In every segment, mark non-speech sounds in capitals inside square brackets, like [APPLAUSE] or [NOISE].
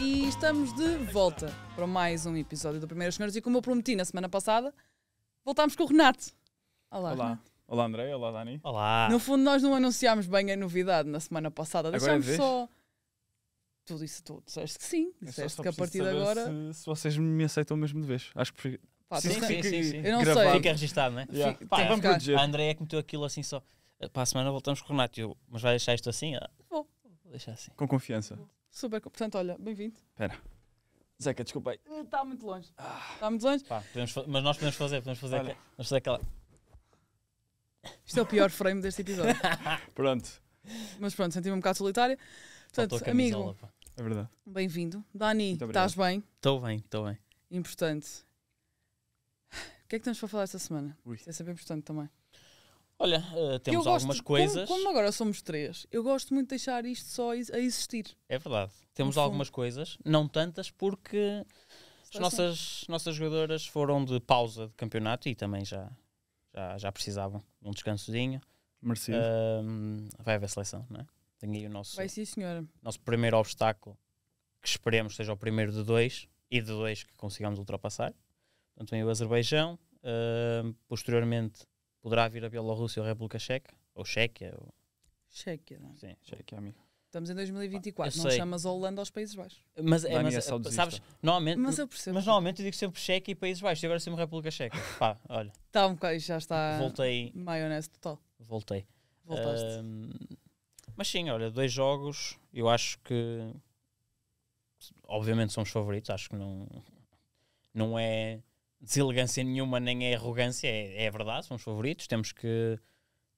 e estamos de volta para mais um episódio do Primeiras Senhoras e como eu prometi na semana passada, voltámos com o Renato. Olá. Olá. Renato. Olá André, olá Dani. Olá. No fundo nós não anunciámos bem a novidade na semana passada, deixámos só... tudo isso tu, disseste que sim, disseste que a partir de agora... Se, se, vocês me aceitam mesmo de vez, acho que... Pá, sim, sim, sim, sim, Eu não gravado. sei. Fica registado, não é? Yeah. Fica, Pá, vamos proteger. A André é que meteu aquilo assim só... Para a semana voltamos com o Renato, mas vai deixar isto assim? Ah, vou. vou deixar assim. Com confiança. Super. Portanto, olha, bem-vindo. Espera. Zeca, desculpa aí. Está eh, muito longe. Está ah. muito longe. Pá, podemos mas nós podemos fazer, podemos fazer, Olha. aquela, fazer aquela. Isto é o pior frame deste episódio. [LAUGHS] Pronto, Mas pronto, senti-me um bocado solitária. Portanto, amigo, pá. é verdade. bem-vindo. Dani, estás bem? Estou bem, estou bem. Importante. O que é que temos para falar esta semana? Ui. Isso é sempre importante também. Olha, eh, temos algumas coisas. Como, como, agora somos três, eu gosto muito de deixar isto só a existir. É verdade. Temos no algumas fundo. coisas, não tantas, porque Está as nossas, assim. nossas jogadoras foram de pausa de campeonato e também já, já, já precisavam de um descansozinho. Merecido. Uh, vai haver seleção, não é? Tem aí o nosso, vai sim, senhora. nosso primeiro obstáculo, que esperemos seja o primeiro de dois, e de dois que consigamos ultrapassar. Portanto, vem o Azerbaijão, posteriormente poderá vir a Bielorrússia ou a República Checa, ou Chequia. Ou... Chequia, não Sim, Chequia, amigo. Estamos em 2024, ah, não chamas a Holanda aos Países Baixos. Mas, é, mas é sabes, normalmente, mas, eu percebo. mas normalmente eu digo sempre Checa e Países Baixos, e agora sempre República Checa. Pá, olha. Está um bocado, já está Voltei. maionese total. Voltei. Voltaste. mas sim, olha, dois jogos, eu acho que obviamente somos favoritos, acho que não, não é deselegância nenhuma, nem é arrogância, é, é verdade, somos favoritos, temos que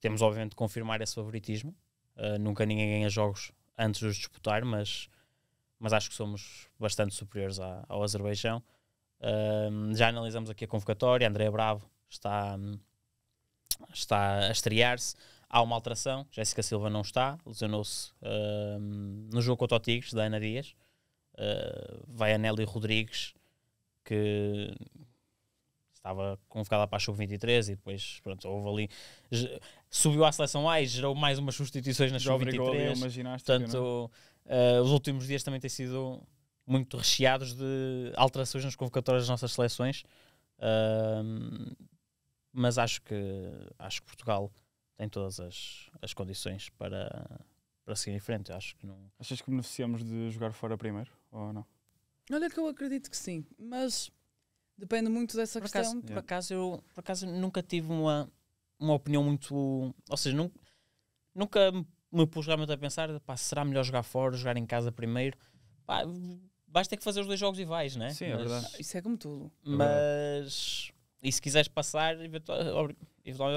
temos obviamente de confirmar esse favoritismo. Uh, nunca ninguém ganha jogos antes de os disputar, mas, mas acho que somos bastante superiores à, ao Azerbaijão. Uh, já analisamos aqui a convocatória, André Bravo está, está a estrear-se. Há uma alteração, Jéssica Silva não está, lesionou-se uh, no jogo contra o Tigres, da Ana Dias. vai a Nelly Rodrigues, que, estava convocada para a Sub-23 e depois, pronto, houve ali. Subiu à seleção A e gerou mais umas substituições na Sub-23. Portanto, uh, os últimos dias também têm sido muito recheados de alterações nas convocatórias das nossas seleções. Uh, mas acho que, acho que Portugal tem todas as, as condições para, para seguir em frente. Acho que não. Achas que beneficiamos de jogar fora primeiro ou não? Olha que eu acredito que sim, mas Depende muito dessa por questão. Acaso, yeah. Por, acaso, eu por acaso nunca tive uma, uma opinião muito. Ou seja, nunca, nunca me pus realmente a pensar: pá, será melhor jogar fora, jogar em casa primeiro? Pá, ter que fazer os dois jogos e vais, né? Sim, mas, é verdade. Isso é como tudo. Mas. E se quiseres passar, eventualmente.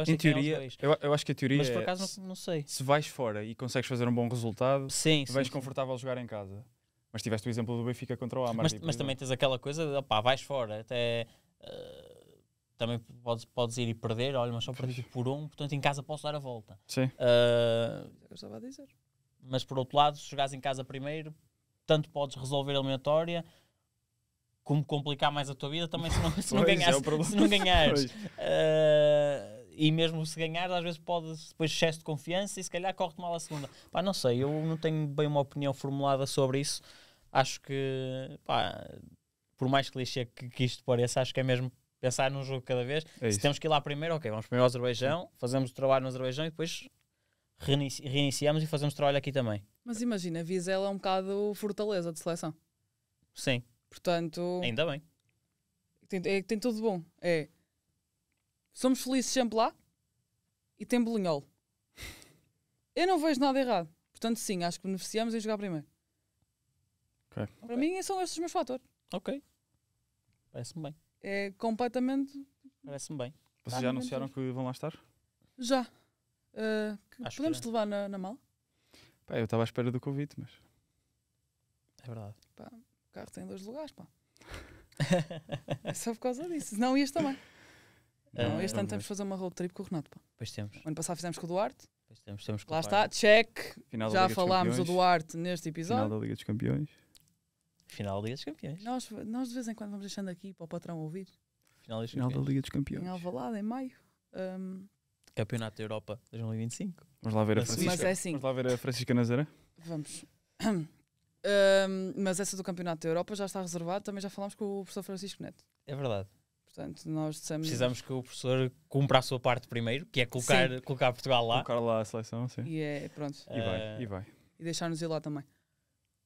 Em teoria, eu, eu, acho que a teoria. Mas por é acaso é, não, não, sei. Se vais fora e consegues fazer um bom resultado, sim, vais sim, confortável sim. jogar em casa. Mas tiveste o exemplo do Benfica contra o Amar. Mas, mas também tens aquela coisa de, opá, vais fora, até... Uh, também podes, podes ir e perder, olha, mas só perdi tipo por um, portanto em casa posso dar a volta. Sim. Uh, eu estava a dizer. Mas por outro lado, se jogares em casa primeiro, tanto podes resolver a eliminatória, como complicar mais a tua vida também se não, se não, ganhas, é se não ganhares. Uh, e mesmo se ganhares, às vezes podes depois excesso de confiança e se calhar corre-te mal a segunda. Pá, não sei, eu não tenho bem uma opinião formulada sobre isso acho que, pá, por mais clichê que, que isto pareça, acho que é mesmo pensar num jogo cada vez. É Se temos que ir lá primeiro, ok, vamos primeiro ao Azerbaijão, fazemos o trabalho no Azerbaijão e depois reinici reiniciamos e fazemos trabalho aqui também. Mas imagina, Vizela é um bocado fortaleza de seleção. Sim. Portanto. Ainda bem. Tem, é, tem tudo bom. É. Somos felizes sempre lá e tem bolinhol. Eu não vejo nada errado. Portanto, sim, acho que beneficiamos em jogar primeiro. Okay. Para mim são estes os meus fatores. Ok. Parece-me bem. É completamente. Parece-me bem. Vocês já anunciaram que vão lá estar? Já. Uh, podemos te levar na, na mala? Pá, eu estava à espera do convite, mas. É verdade. Pá, o carro tem dois lugares, pá. é só por causa disso. Ah, não, este também. Não, este uh, ano temos de fazer uma road trip com o Renato. Pá. Pois temos. O ano passado fizemos com o Duarte. Pois temos, temos Lá está, check. Final Já falámos o Duarte neste episódio. Final da Liga dos Campeões. Final da Liga dos Campeões. Nós, nós de vez em quando vamos deixando aqui para o patrão ouvir. Final, dos Final da Liga dos Campeões. Em Alvalade, em maio. Um... Campeonato da Europa 2025. Vamos lá ver a Francisca. Mas é assim. Vamos lá ver a Francisca Nazaré? Vamos. Um, mas essa do Campeonato da Europa já está reservada, também já falámos com o professor Francisco Neto. É verdade. Portanto, nós dissemos... Precisamos que o professor cumpra a sua parte primeiro, que é colocar, colocar Portugal lá. Colocar lá a seleção, sim. E é, pronto. E vai, uh... e vai. E deixar-nos ir lá também.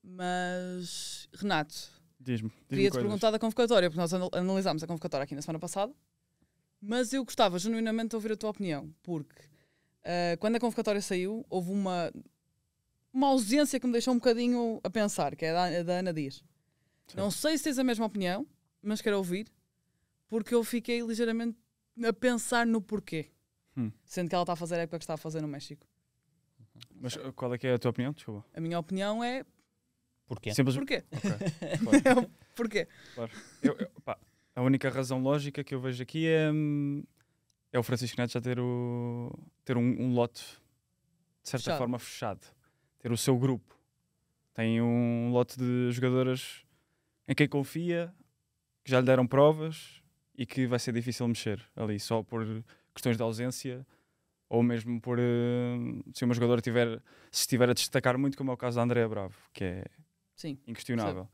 Mas, Renato, diz-me. Diz queria-te perguntar da convocatória, porque nós analisámos a convocatória aqui na semana passada, mas eu gostava genuinamente de ouvir a tua opinião, porque uh, quando a convocatória saiu, houve uma, uma ausência que me deixou um bocadinho a pensar, que é a da, da Ana Dias. Sim. Não sei se tens a mesma opinião, mas quero ouvir, porque eu fiquei ligeiramente a pensar no porquê. Hum. Sendo que ela está a fazer a época que está a fazer no México. Mas qual é que é a tua opinião? Desculpa. A minha opinião é Porquê? Simplesmente... Porquê? Okay. [LAUGHS] Claro. Porquê? Claro. Eu, eu, pá, a única razão lógica que eu vejo aqui é, hum, é o Francisco Neto já ter, o, ter um, um lote, de certa fechado. forma, fechado. Ter o seu grupo. Tem um lote de jogadoras em quem confia, que já lhe deram provas e que vai ser difícil mexer ali, só por questões de ausência ou mesmo por hum, se uma jogadora tiver, se estiver a destacar muito, como é o caso da Andrea Bravo, que é Sim. Inquestionável.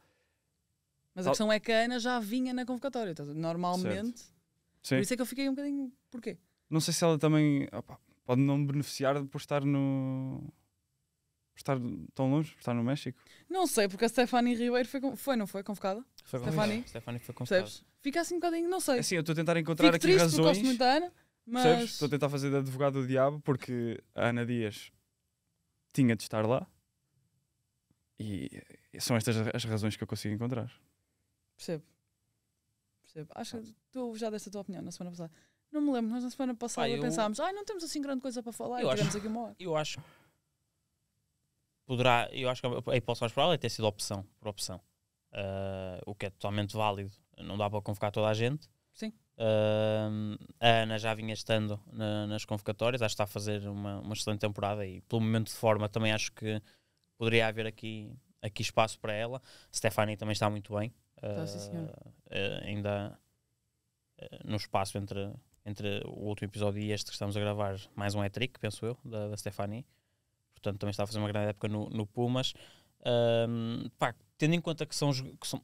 Mas a questão é que a Ana já vinha na convocatória, então, normalmente. Certo. Sim. Por isso é que eu fiquei um bocadinho. Porquê? Não sei se ela também opa, pode não beneficiar por estar no. Por estar tão longe, por estar no México. Não sei, porque a Stephanie Ribeiro foi, foi não foi convocada? Foi Stephanie. Stephanie foi convocada. Percebes? Fica assim um bocadinho, não sei. É assim, eu estou a tentar encontrar Fico aqui razões. Gosto muito da Ana, mas... Percebes? Estou a tentar fazer de advogado do diabo porque a Ana Dias tinha de estar lá e são estas as razões que eu consigo encontrar. Percebo. Percebo. Acho que tu já deste a tua opinião na semana passada. Não me lembro, nós na semana passada Pai, eu... pensámos, ai, ah, não temos assim grande coisa para falar, eu e acho... aqui uma hora. Eu acho. Poderá, eu acho que a hipótese mais provável é ter sido opção por opção. Uh, o que é totalmente válido. Não dá para convocar toda a gente. Sim. Uh, a Ana já vinha estando na, nas convocatórias, acho que está a fazer uma, uma excelente temporada e, pelo momento de forma, também acho que poderia haver aqui aqui espaço para ela. Stephanie também está muito bem. Então, sim, eh, eh, ainda eh, no espaço entre, entre o último episódio e este que estamos a gravar, mais um hat-trick, penso eu, da, da Stephanie. Portanto, também está a fazer uma grande época no, no Pumas. pá, tendo em conta que são, que são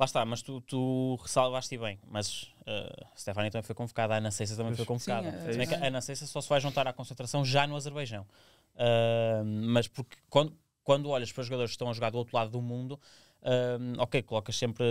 Lá está, mas tu, tu ressalvaste bem. Mas uh, também foi convocada, a Ana também foi convocada. É, sim, é, é, é. a Ana Ceiça só se vai juntar à concentração já no Azerbaijão. Uh, mas porque quando, quando olhas para os jogadores que estão a jogar do outro lado do mundo, hum, ok, colocas sempre.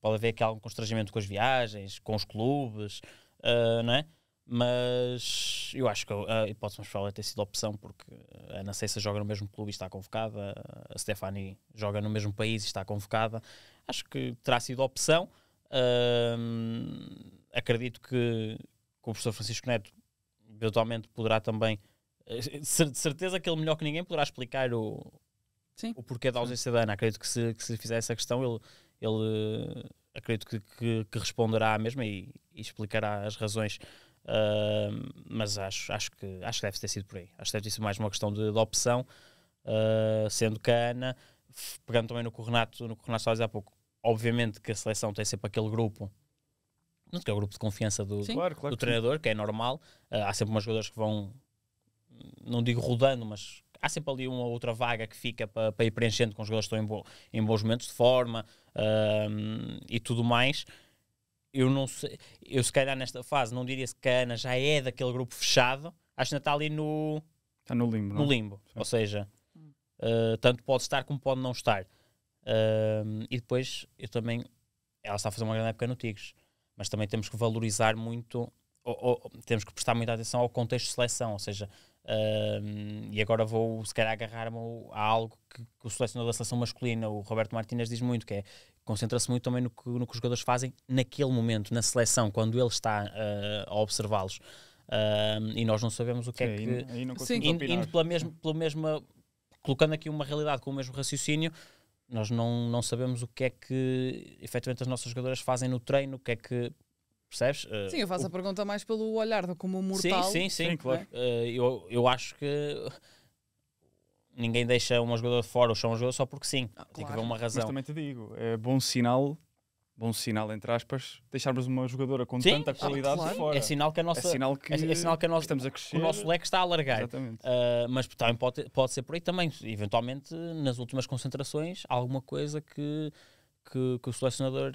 Pode haver aqui algum constrangimento com as viagens, com os clubes, uh, não é? Mas eu acho que a ah, hipótese mais provável é ter sido opção, porque ah, a Ana Cessa joga no mesmo clube e está convocada, a Stefani joga no mesmo país e está convocada. Acho que terá sido opção. Uh, acredito que, que o professor Francisco Neto eventualmente poderá também eh, de certeza que ele melhor que ninguém poderá explicar o, Sim. o porquê da ausência da Ana. Acredito que se, que se fizer essa questão, ele, ele eh, acredito que, que, que responderá à mesma e, e explicará as razões. Uh, mas acho, acho, que, acho que deve ter sido por aí. Acho que deve ter sido mais uma questão de, de opção, uh, sendo que a Ana, pegando também no que no que só há pouco, obviamente que a seleção tem sempre aquele grupo não que é o grupo de confiança do, do, claro, claro do que treinador, sim. que é normal. Uh, há sempre umas jogadoras que vão, não digo rodando, mas há sempre ali uma outra vaga que fica para, para ir preenchendo com os jogadores que estão em, bo, em bons momentos de forma e tudo mais. Eu não sei, eu se calhar nesta fase não diria se que a Ana já é daquele grupo fechado, acho que ainda está ali no. Está no limbo. É? No limbo. Ou seja, uh, tanto pode estar como pode não estar. Uh, e depois eu também. Ela está a fazer uma grande época no Tigres, mas também temos que valorizar muito, ou, ou temos que prestar muita atenção ao contexto de seleção, ou seja, um, e agora vou, se calhar, agarrar-me a algo que, que, o selecionador da seleção masculina, o Roberto Martínez, diz muito, que é concentra-se muito também no que, no que, os jogadores fazem naquele momento, na seleção, quando ele está uh, a observá-los. e nós não sabemos o que é Sim, é que. Aí não Sim, indo pela mesma, pela mesma. colocando aqui uma realidade com o mesmo raciocínio, nós não, não sabemos o que é que efetivamente as nossas jogadoras fazem no treino, o que é que Percebes? Eh, sim, eu faço o... a pergunta mais pelo olhar de como mortal. Sim, sim, sim. sim claro. É? Uh, eu, eu acho que ninguém deixa um jogador de fora ou chama um jogador só porque sim. Ah, Tem que haver uma razão. Mas também te digo, é bom sinal, bom sinal entre aspas, deixarmos uma jogadora com sim, tanta ah, qualidade claro. de fora. É sinal que, a nossa, é sinal que, é, é sinal que a nossa, estamos a crescer. o nosso leque está a alargar. Exatamente. Uh, mas também pode, pode ser por aí também. Eventualmente, nas últimas concentrações, alguma coisa que, que, que o selecionador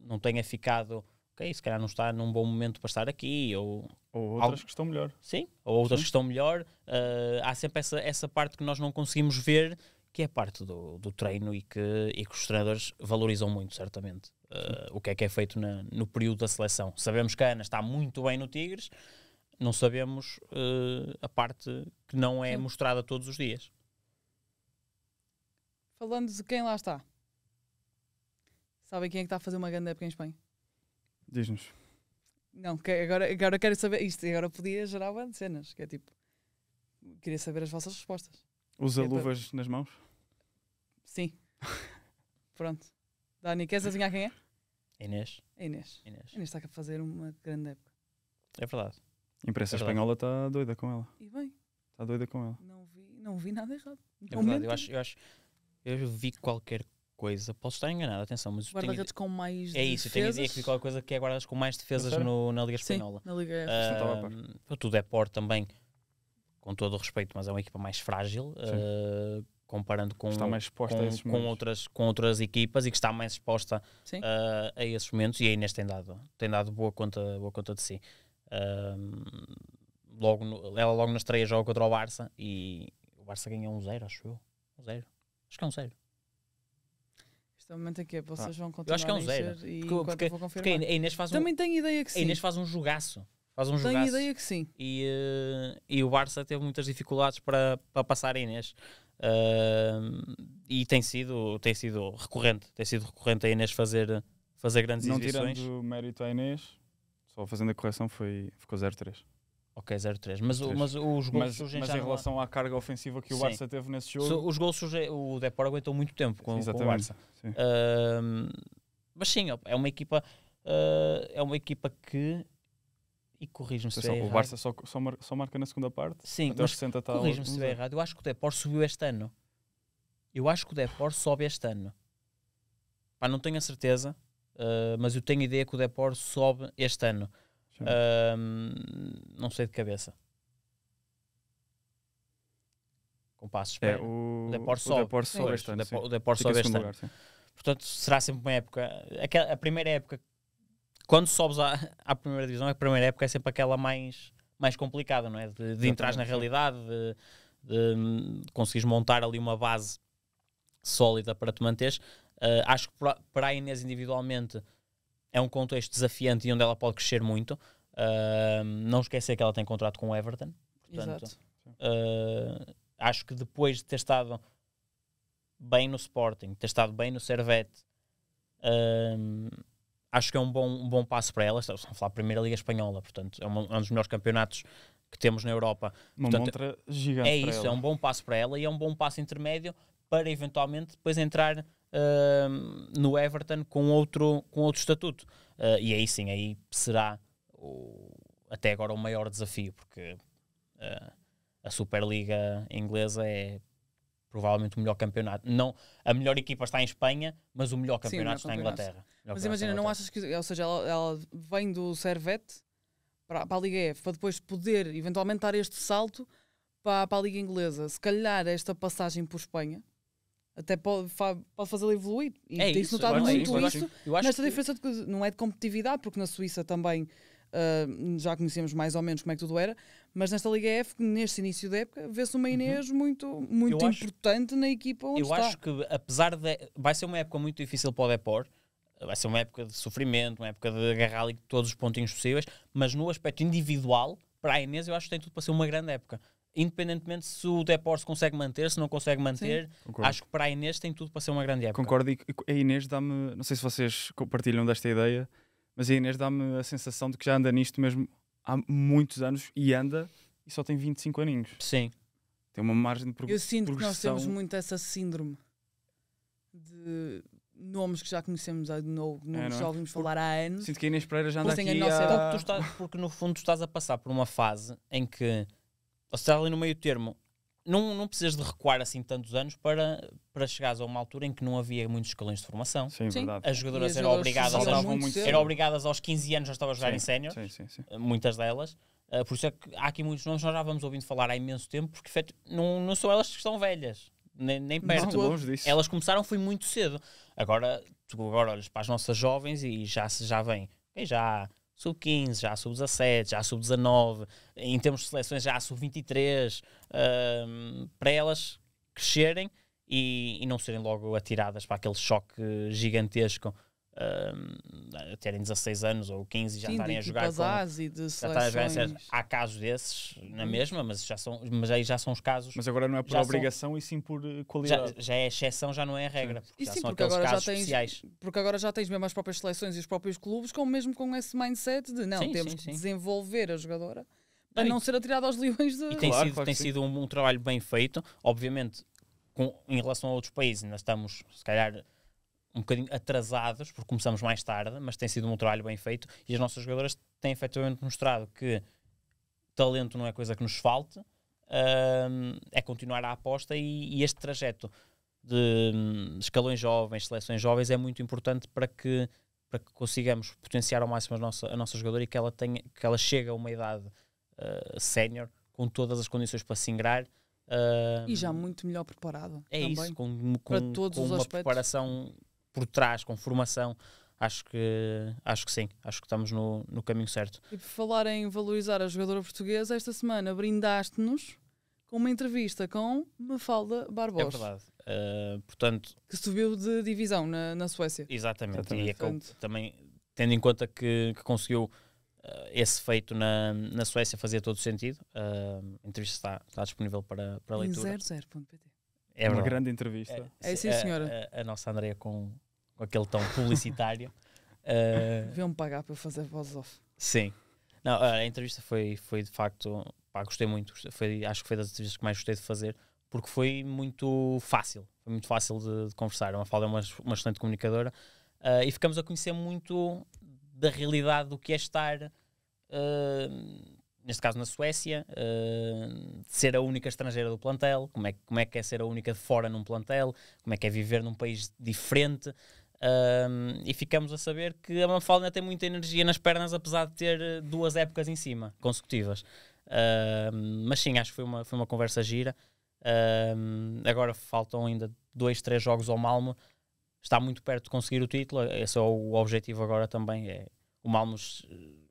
não tenha ficado é ok, se calhar não está num bom momento para estar aqui, ou... Ou outras que estão melhor. Sim, ou outras Sim. que estão melhor. Uh, há sempre essa, essa parte que nós não conseguimos ver, que é parte do, do treino e que, e que os treinadores valorizam muito, certamente. Uh, o que é que é feito na, no período da seleção. Sabemos que a Ana está muito bem no Tigres, não sabemos uh, a parte que não é Sim. mostrada todos os dias. Falando de quem lá está, sabem quem é que está a fazer uma grande época em Espanha? Diz-nos. Não, que agora, agora quero saber isto. Agora podia gerar uma de cenas, que é tipo. Queria saber as vossas respostas. Usa é luvas para... nas mãos? Sim. [LAUGHS] Pronto. Dani, queres adivinhar quem é? Inês. É Inês. Inês. Inês está a fazer uma grande época. É verdade. A imprensa é verdade. espanhola está doida com ela. E bem. Está doida com ela. Não vi, não vi nada errado. É verdade, eu acho, eu acho. Eu vi qualquer coisa, posso estar enganado, atenção, mas guarda-redes com mais É isso, eu tenho a ideia que qualquer coisa que é guarda-redes com mais defesas no, na Liga Espanhola. na Liga uh, Tudo é por também, com todo o respeito, mas é uma equipa mais frágil. Uh, comparando com, está mais exposta com, com outras, com outras equipas e que está mais exposta uh, a esses momentos e a Inês tem dado, tem dado boa, conta, boa conta de si. logo no, ela logo na estreia joga contra o Barça e o Barça ganhou um zero, acho eu. Um zero. Acho que é um zero. Este é momento aqui vocês vão continuar. Eu acho que é um zero. Porque, porque, vou confirmar. Porque a Inês faz Também tenho ideia que sim. A Inês faz um jogaço. Faz um Tenho ideia que sim. E, eh, e o Barça teve muitas dificuldades para, para passar a Inês. Uh, e tem sido, tem sido recorrente. Tem sido recorrente a Inês fazer, fazer grandes Não exibições. Não tirando mérito à Inês, só fazendo a correção, foi, ficou 0-3. Ok, 0-3. Mas, mas os gols Mas, surgem mas já em numa- relação à carga ofensiva que o Sim. Barça teve nesse jogo, Os gols surgem... O Depor aguentou muito tempo com, com o Barça. Sim. mas sim, é uma equipa... Ah, é uma equipa que... E corrijo-me se estiver errado o Barça só, só, mar- só marca na segunda parte. Sim, até mas tal. corrijo-me se estiver errado. Eu acho que o Depor subiu este ano. Eu acho que o Depor sobe este ano. Pá, não tenho a certeza, ah, mas eu tenho ideia que o Depor sobe este ano. Um, não sei de cabeça. Compassos. é, o, o Depor sobe. O Depor sobe Portanto, será sempre uma época. Aquela, a primeira época, quando sobes à, [LAUGHS] à primeira divisão, a primeira época é sempre aquela mais, mais complicada, não é? De, de entrar na realidade, de, de, de conseguires montar ali uma base sólida para te manteres. Uh, acho que para a Inês individualmente é um contexto desafiante e onde ela pode crescer muito. Uh, não esquecer que ela tem contrato com o Everton. Portanto, uh, acho que depois de ter estado bem no Sporting, ter estado bem no Servete, uh, acho que é um bom, um bom passo para ela. Estamos a falar Primeira Liga Espanhola, portanto, é, é, um dos melhores campeonatos que temos na Europa. Uma portanto, montra gigante. É isso, é um bom passo para ela e é um bom passo intermédio para eventualmente depois entrar no Everton com outro, com outro estatuto. Uh, e aí sim, aí será o, até agora o maior desafio, porque uh, a Superliga inglesa é provavelmente o melhor campeonato. Não, a melhor equipa está em Espanha, mas o melhor campeonato, sim, o melhor está na em Inglaterra. Mas imagina, não achas que, ou seja, ela, ela vem do Servette para, para, a Liga F, para depois poder eventualmente dar este salto para, para a Liga Inglesa. Se calhar esta passagem por Espanha, até pode, pode fazê-lo evoluir. E é isso, notado muito isso. Eu acho nesta que... diferença de, não é de competitividade, porque na Suíça também uh, já conhecemos mais ou menos como é que tudo era, mas nesta Liga F, neste início da época, vê-se uma uhum. Inês uhum. muito, muito importante acho, na equipa onde eu está. Eu acho que, apesar de. Vai ser uma época muito difícil para o Depor, vai ser uma época de sofrimento, uma época de agarrar ali todos os pontinhos possíveis, mas no aspecto individual, para a Inês, eu acho que tem tudo para ser uma grande época independentemente se o se consegue manter, se não consegue manter, acho que para a Inês tem tudo para ser uma grande época. Concordo, e a Inês dá-me, não sei se vocês compartilham desta ideia, mas a Inês dá-me a sensação de que já anda nisto mesmo há muitos anos e anda e só tem 25 aninhos. Sim. Tem uma margem de progressão. Eu sinto que nós temos muito essa síndrome de nomes que já conhecemos de novo, é, nomes é, já ouvimos Por, falar há anos. Sinto que a Inês Pereira já anda é aqui a... Nossa... A... Porque, então estás, porque no fundo tu estás a passar por uma fase em que ou se estás ali no meio termo, não, não precisas de recuar assim tantos anos para, para chegares a uma altura em que não havia muitos escalões de formação. Sim, sim. verdade. As jogadoras eram obrigadas, aos, muito eram obrigadas aos 15 anos já estavam a jogar sim, em sénior, eh, muitas delas. Uh, por isso é que há aqui muitos nomes, nós já vamos ouvindo falar há imenso tempo, porque efeito, não, não são elas que estão velhas, nem, nem perto. Não, longe disso. Elas começaram foi muito cedo. Agora, tu agora olhas para as nossas jovens e já, já vem, já sub-15, já sub-17, já sub-19, em termos de seleções já sub-23, um, para elas crescerem e, e, não serem logo atiradas para aquele choque gigantesco uh, terem 16 anos ou 15 e já estarem a jogar com, e de já estarem a jogar certo. há casos desses na hum. mesma mas já são mas aí já são os casos mas agora não é por obrigação são, e sim por eh, qualidade já, já, é exceção já não é a regra sim. e sim, porque agora já tens, especiais. porque agora já tens mesmo as próprias seleções e os próprios clubes com mesmo com esse mindset de não sim, temos que desenvolver a jogadora para não, não ser atirada aos leões de... e tem claro, sido, tem sido um, um trabalho bem feito obviamente com, em relação a outros países, nós estamos, se calhar, um bocadinho atrasados, porque começamos mais tarde, mas tem sido um trabalho bem feito e as nossas jogadoras têm efetivamente mostrado que talento não é coisa que nos falte, um, é continuar a aposta e, e este trajeto de um, escalões jovens, seleções jovens é muito importante para que, para que consigamos potenciar ao máximo a nossa, a nossa jogadora e que ela, tenha, que ela chegue a uma idade uh, sénior com todas as condições para se ingrar. Uh, e já muito melhor preparada É também, isso, com, com, para todos com os uma aspectos. preparação por trás, com formação, acho que, acho que sim, acho que estamos no, no caminho certo. E por falar em valorizar a jogadora portuguesa, esta semana brindaste-nos com uma entrevista com Mafalda Barbosa. É verdade. Uh, portanto, que subiu de divisão na, na Suécia. Exatamente. exatamente. E é que, também, tendo em conta que, que conseguiu uh, esse feito na, na Suécia, fazia todo o sentido. Uh, a entrevista está, está disponível para, para leitura. 00.pt. É uma verdade. grande entrevista. É, é sim, é, senhora. A, a, a nossa Andreia com, com aquele tom publicitário. uh, [LAUGHS] Deviam-me pagar para eu fazer voz off. Sim. Não, a entrevista foi, foi de facto. Pá, gostei muito. Foi, acho que foi das entrevistas que mais gostei de fazer, porque foi muito fácil. Foi muito fácil de, de conversar. A Mafalda é uma, uma excelente comunicadora uh, e ficamos a conhecer muito da realidade do que é estar. Uh, neste caso na Suécia, uh, ser a única estrangeira do plantel, como é, como é que é ser a única de fora num plantel, como é que é viver num país diferente, um, e ficamos a saber que a Mafalda tem muita energia nas pernas, apesar de ter eh, duas épocas em cima, consecutivas. Um, mas sim, acho que foi uma, foi uma conversa gira. Um, agora faltam ainda dois, três jogos ao Malmo. Está muito perto de conseguir o título. Esse é o objetivo agora também. É, o Malmo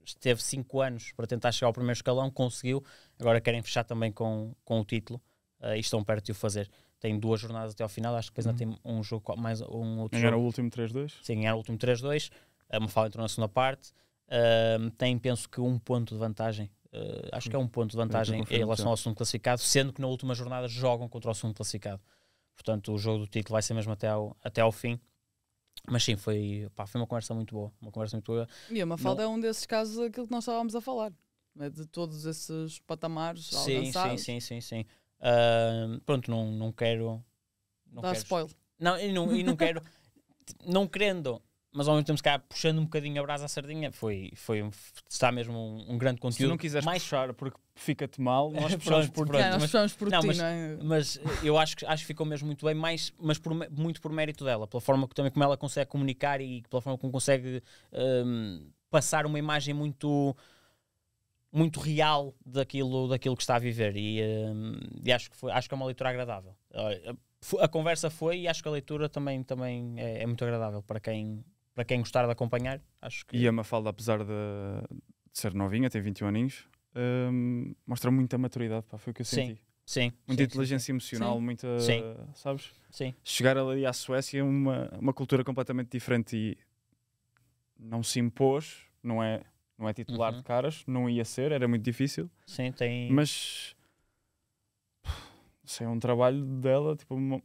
esteve cinco anos para tentar chegar ao primeiro escalão, conseguiu. Agora querem fechar também com, com o título uh, e estão perto de o fazer tem duas jornadas até ao final, acho que depois uhum. ainda tem um jogo mais um outro Era o último 3-2? Sim, era o último 3-2. A Mafalda entrou na segunda parte. Uh, tem, penso que, um ponto de vantagem. Uh, acho que é um ponto de vantagem em relação ao segundo classificado, sendo que na última jornada jogam contra o segundo classificado. Portanto, o jogo do título vai ser mesmo até ao, até ao fim. Mas sim, foi, pá, foi uma conversa muito boa. Uma conversa muito boa. E a Mafalda Não... é um desses casos aquilo que nós estávamos a falar. Né, de todos esses patamares sim, alcançados. Sim, sim, sim, sim. Uh, pronto, não, não quero. Não Dá quero, spoiler. Não, e não, e não quero. não querendo, mas ao mesmo tempo, se calhar, puxando um bocadinho a brasa à sardinha, foi, foi um, está mesmo um, um grande conteúdo. Se não quiseres mais... puxar porque fica-te mal, nós [LAUGHS] puxamos por, é, mas, não, ti, mas, não é? mas eu acho que, acho que ficou mesmo muito bem, mais, mas por, muito por mérito dela, pela forma que, também como ela consegue comunicar e pela forma como consegue um, passar uma imagem muito muito real daquilo, daquilo que está a viver e, hum, e acho, que foi, acho que é uma leitura agradável. A, a conversa foi e acho que a leitura também, também é, é, muito agradável para quem, para quem gostar de acompanhar. Acho que... E a Mafalda, apesar de, de ser novinha, tem 21 aninhos, um, mostra muita maturidade, pá, foi o que eu senti. Sim. sim muita sim, inteligência sim, emocional, muita. Sim. Sabes? Sim. Chegar ali à Suécia é uma, uma cultura completamente diferente e não se impôs, não é não é titular uhum. de caras, não ia ser, era muito difícil. Sim, tem. Mas. Sei, é um trabalho dela, tipo. Uma...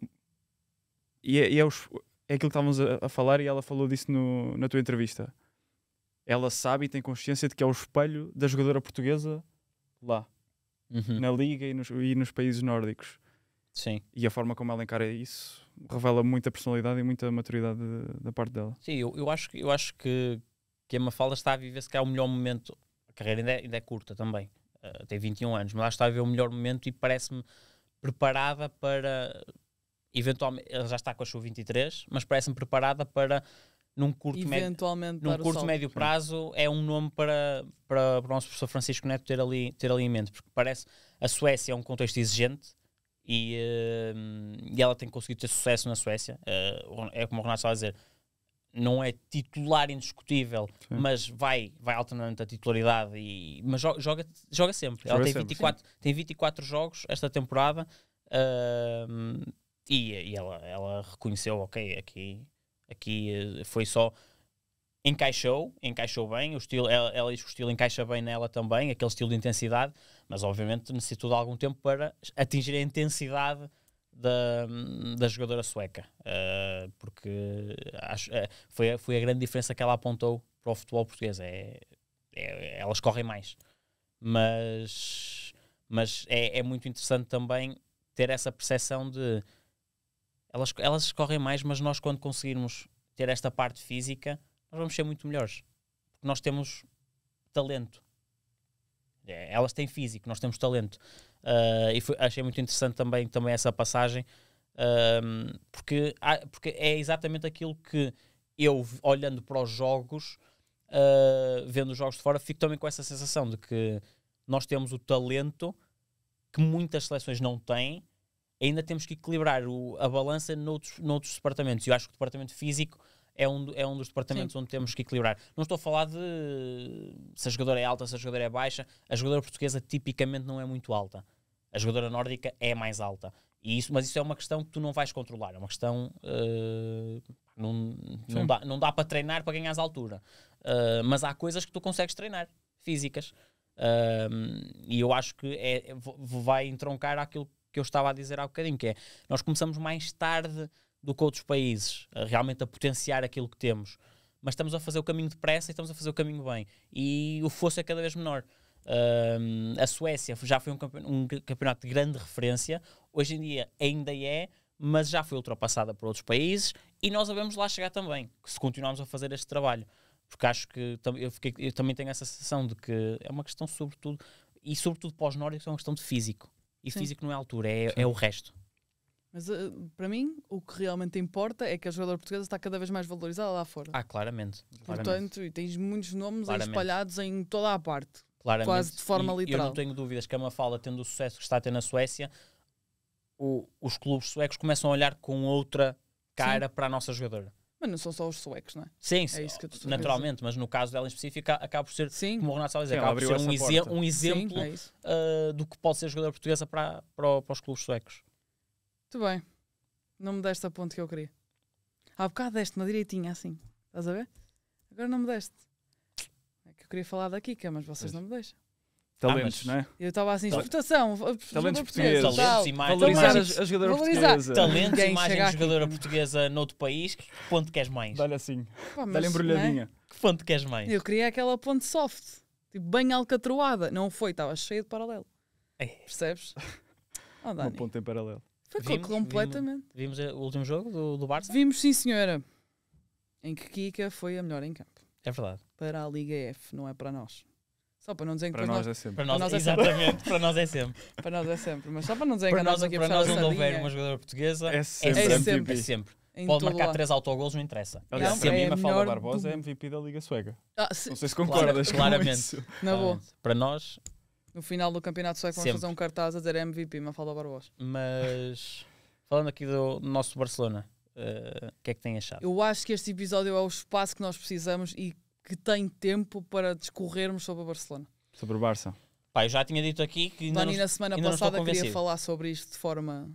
E, é, e é, os... é, aquilo que estávamos a, a, falar e ela falou disso no, na tua entrevista. Ela sabe e tem consciência de que é o espelho da jogadora portuguesa lá, uhum. na Liga e nos, e nos países nórdicos. Sim. E a forma como ela encara isso revela muita personalidade e muita maturidade da parte dela. Sim, eu, eu acho, eu acho que, que a Mafalda está a viver se calhar o melhor momento. A carreira ainda é, ainda é curta também, uh, tem 21 anos, mas lá está a viver o melhor momento e parece-me preparada para. Eventualmente, ela já está com a sua 23, mas parece-me preparada para num curto, médio, num curto médio prazo é um nome para, para, para o nosso professor Francisco Neto ter ali, ter ali em mente, porque parece a Suécia é um contexto exigente e, uh, e ela tem conseguido ter sucesso na Suécia. Uh, é como o Renato estava a dizer, não é titular indiscutível, Sim. mas vai, vai alternando a titularidade e mas joga, joga sempre. Joga Ela tem 24, tem 24 jogos esta temporada. Uh, e, e ela, ela reconheceu, ok, aqui, aqui eh, foi só encaixou, encaixou bem, o estilo, ela, ela diz que o estilo encaixa bem nela também, aquele estilo de intensidade, mas obviamente necessitou de algum tempo para atingir a intensidade da, da jogadora sueca, uh, porque acho, uh, foi, a, foi a grande diferença que ela apontou para o futebol português. É, é elas correm mais, mas, mas é, é muito interessante também ter essa percepção de elas, elas correm mais, mas nós, quando conseguirmos ter esta parte física, nós vamos ser muito melhores, porque nós temos talento. É, elas têm físico, nós temos talento. Uh, e foi, achei muito interessante também, também essa passagem, porque, há, porque é exatamente aquilo que eu, olhando para os jogos, uh, vendo os jogos de fora, fico também com essa sensação de que nós temos o talento que muitas seleções não têm, ainda temos que equilibrar o, a balança noutros, noutros departamentos. Eu acho que o departamento físico é um, é um dos departamentos Sim. onde temos que equilibrar. Não estou a falar de se a jogadora é alta, se a jogadora é baixa. A jogadora portuguesa tipicamente não é muito alta. A jogadora nórdica é mais alta. E isso, mas isso é uma questão que tu não vais controlar. É uma questão. Uh, não, não, dá, não dá para treinar para ganhar altura. Uh, mas há coisas que tu consegues treinar, físicas. Uh, e eu acho que é, vai entroncar aquilo que eu estava a dizer há bocadinho, que é nós começamos mais tarde do que outros países, realmente a potenciar aquilo que temos. Mas estamos a fazer o caminho depressa e estamos a fazer o caminho bem. E o fosso é cada vez menor. a Suécia já foi um, campe um, campeonato de grande referência, hoje em dia ainda é, mas já foi ultrapassada por outros países e nós devemos lá chegar também, se continuarmos a fazer este trabalho. Porque acho que eu, fiquei, eu também tenho essa sensação de que é uma questão, sobretudo, e sobretudo pós nórdicos é uma questão de físico. E Sim. físico não é altura, é, é o resto. Mas uh, para mim, o que realmente importa é que a jogadora portuguesa está cada vez mais valorizada lá fora. Ah, claramente. claramente. Portanto, e tens muitos nomes espalhados em toda a parte. Claramente. Quase de forma e, literal. Eu não tenho dúvidas que a Mafalda, tendo o sucesso que está a ter na Suécia, o, os clubes suecos começam a olhar com outra cara Sim. para a nossa jogadora. Mas não são só os suecos, não é? Sim, é isso que eu naturalmente, mas no caso dela em específico, acaba por ser, Sim. como o Renato Salles, acaba por ser um, um exemplo Sim, é uh, do que pode ser jogadora portuguesa para, para, para os clubes suecos. Muito bem. Não me deste a ponto que eu queria. Há bocado deste-me direitinha assim. Estás a ver? Agora não me deste. É que eu queria falar da Kika, é, mas vocês pois. não me deixam. Talentos, ah, não é? Eu estava assim, exportação. Talentos portugueses. Talentos, imagens. Valorizar a, a jogadora Valorizar. portuguesa. É. Talentos, e imagem de jogadora aqui. portuguesa noutro país. Que ponto queres mais? Dá-lhe assim. Dá-lhe embrulhadinha. Né? Que ponto queres mais? Eu queria aquela ponte soft. Tipo, bem alcatroada. Não foi, estava cheia de paralelo. É. Percebes? Oh, [LAUGHS] Uma ponte em paralelo. Foi vimos, completamente. Vimos, vimos, eh, o último jogo do, do Barça? Vimos, sim, senhora. Em que Kika foi a melhor em campo. É verdade. Para a Liga F, não é para nós. Só para não dizer para que nós, nós é sempre. Para nós, para nós é exatamente, para nós é sempre. [LAUGHS] para nós é sempre, mas só para não dizer para que nós, nós aqui para nós não houver uma jogadora portuguesa, é, é sempre. É sempre. É sempre. Pode marcar lá. três autogolos, não interessa. Aliás, não, se a mim é Barbosa do... é MVP da Liga Sueca. Ah, se... Não sei se concordas com claramente. claramente. Na boa. Para nós, no final do campeonato sueco vamos fazer um cartaz a dizer MVP, Mafalda Barbosa. Mas [LAUGHS] falando aqui do nosso Barcelona, eh, o uh, que é que tem achado? Eu acho que este episódio é o espaço que nós precisamos e que tem tempo para discorrermos sobre o Barcelona. Sobre o Barça. Pá, eu já tinha dito aqui que Dani, não, na semana passada queria falar sobre isto de forma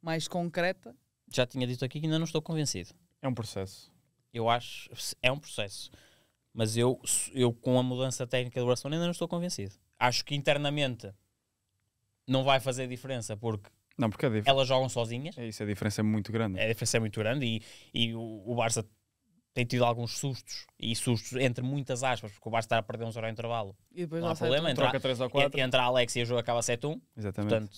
mais concreta. Já tinha dito aqui que ainda não estou convencido. É um processo. Eu acho, é um processo. Mas eu, eu com a mudança técnica do Barcelona ainda não estou convencido acho que internamente não vai fazer diferença porque não, porque dif elas jogam sozinhas. É isso, a diferença é muito grande. É, a diferença é muito grande e, e o, o Barça tem tido alguns sustos e sustos entre muitas aspas, porque o Barça está a perder um zero ao intervalo. E depois não há problema. Entra, troca 3 ou 4. Entra a Alex e o jogo acaba 7-1. Exatamente. Portanto,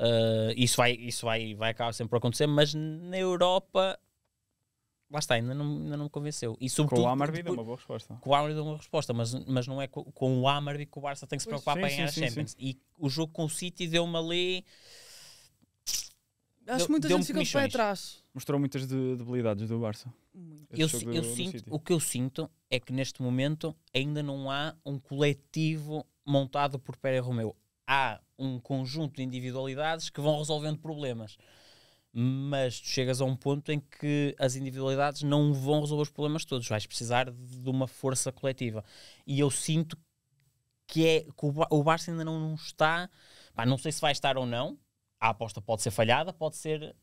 uh, isso, vai, isso vai, vai acabar sempre por acontecer, mas na Europa lá está, ainda não, ainda não me convenceu. E sobretudo, com o Amarby deu uma boa resposta. Com o Amarby deu uma resposta, mas, mas não é com, com o Amarby que o Barça tem que se preocupar pois, sim, para ganhar sim, a Champions. Sim, e o jogo com o City deu-me ali. Acho que muita gente ficou de pé atrás. Mostrou muitas debilidades do Barça. Eu, eu do, sinto, do o que eu sinto é que neste momento ainda não há um coletivo montado por Pérez Romeu. Há um conjunto de individualidades que vão resolvendo problemas mas tu chegas a um ponto em que as individualidades não vão resolver os problemas todos, vais precisar de uma força coletiva. E eu sinto que, é, que o Barça ainda não está, pá, não sei se vai estar ou não, a aposta pode ser falhada, pode ser,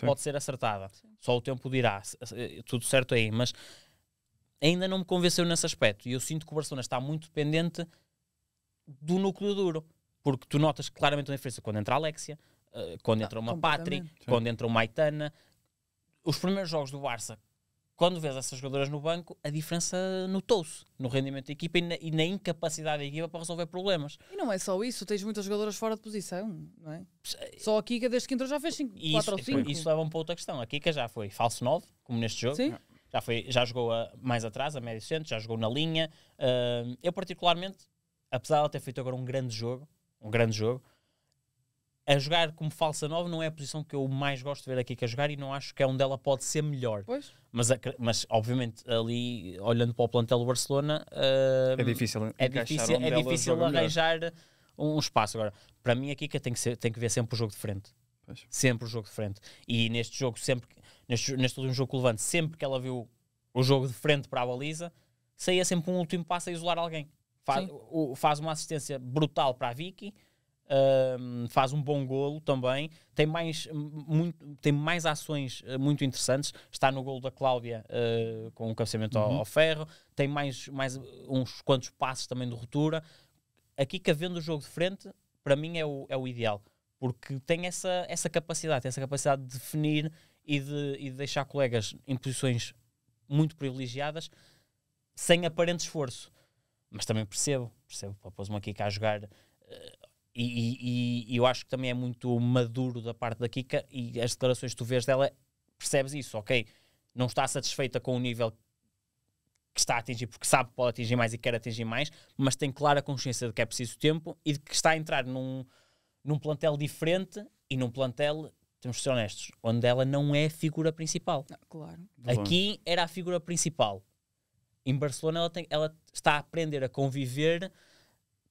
pode ser acertada, Sim. só o tempo dirá, eh, tudo certo aí, mas ainda não me convenceu nesse aspecto, e eu sinto que o Barcelona está muito dependente do núcleo duro, porque tu notas claramente uma diferença quando entra a Alexia, eh, quando entrou uma Patri, quando entrou uma Aitana. Os primeiros jogos do Barça, quando vês essas jogadoras no banco, a diferença notou-se no rendimento da equipa e na, e na, incapacidade da equipa para resolver problemas. E não é só isso, tens muitas jogadoras fora de posição, não é? Eh, só a Kika, desde que entrou, já fez 4 ou 5. É, isso leva-me para outra questão. A Kika já foi falso 9, como neste jogo. Sim. Já, foi, já jogou a, mais atrás, a médio centro, já jogou na linha. Uh, eu, particularmente, apesar de ela ter feito agora um grande jogo, um grande jogo, a jogar como falsa 9 não é a posição que eu mais gosto de ver aqui que a jogar e não acho que é onde ela pode ser melhor. Pois. Mas, mas obviamente, ali, olhando para o plantel do Barcelona, uh, é hum, difícil, é difícil, é difícil arranjar melhor. um espaço. Agora, para mim, a Kika tem que, ser, tem que ver sempre o jogo de frente. Pois. Sempre o jogo de frente. E neste jogo, sempre neste, neste último jogo o Levante, sempre que ela viu o jogo de frente para a baliza, saía sempre um último passo a isolar alguém. Faz, o, faz uma assistência brutal para a Vicky faz um bom golo também, tem mais, muito, tem mais ações eh, muito interessantes, está no golo da Cláudia uh, com um cabeceamento uhum. ao, ao, ferro, tem mais, mais eh, uns quantos passos também de ruptura. Aqui, que havendo o jogo de frente, para mim é o, é o ideal, porque tem essa, essa capacidade, tem essa capacidade de definir e de, e de deixar colegas em posições muito privilegiadas sem aparente esforço. Mas também percebo, percebo, pôs-me aqui cá a jogar e, e, eu acho que também é muito maduro da parte da Kika e as declarações que tu vês dela, percebes isso, ok? Não está satisfeita com o nível que está a atingir, porque sabe que pode atingir mais e quer atingir mais, mas tem clara consciência de que é preciso tempo e de que está a entrar num, num plantel diferente e num plantel, temos que ser honestos, onde ela não é a figura principal. Não, ah, claro. Aqui era a figura principal. Em Barcelona ela, tem, ela está a aprender a conviver